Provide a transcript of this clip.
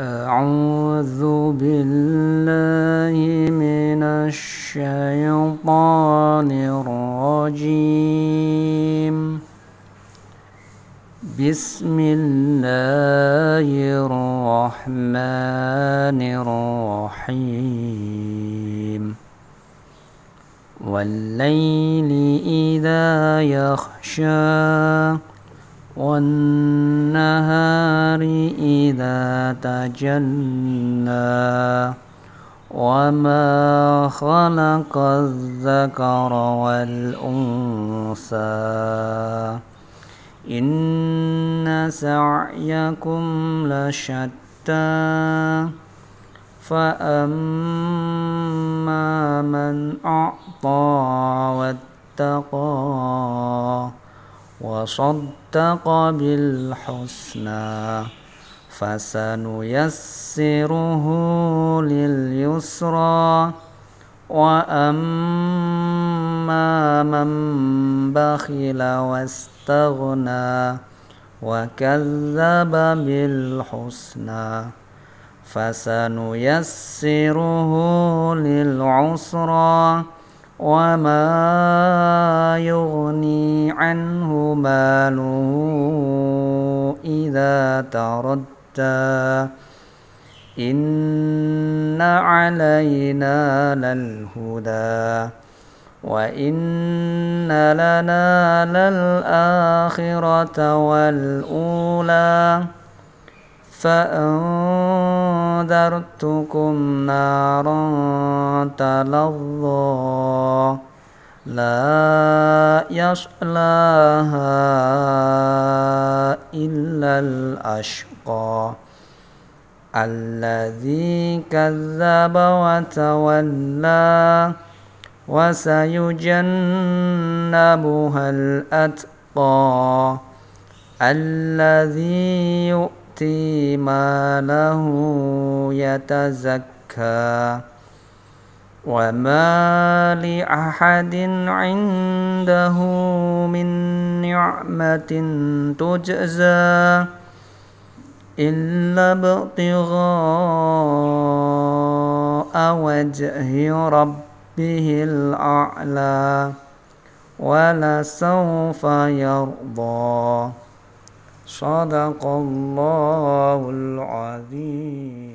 أعوذ بالله من الشيطان الرجيم بسم الله الرحمن الرحيم والليل إذا يخشى والنهار إذا تجلى وما خلق الذكر والأنثى إن سعيكم لشتى فأما من أعطى واتقى وصدق بالحسنى فسنيسره لليسرى وأما من بخل واستغنى وكذب بالحسنى فسنيسره للعسرى وما يغني عنه ماله إذا تردى إن علينا للهدى وإن لنا للآخرة والأولى فأنظر أنذرتكم نارا تلظى لا يصلاها إلا الأشقى الذي كذب وتولى وسيجنبها الأتقى الذي يؤمن يؤتي ماله يتزكى وما لأحد عنده من نعمة تجزى إلا ابتغاء وجه ربه الأعلى ولسوف يرضى صدق الله العظيم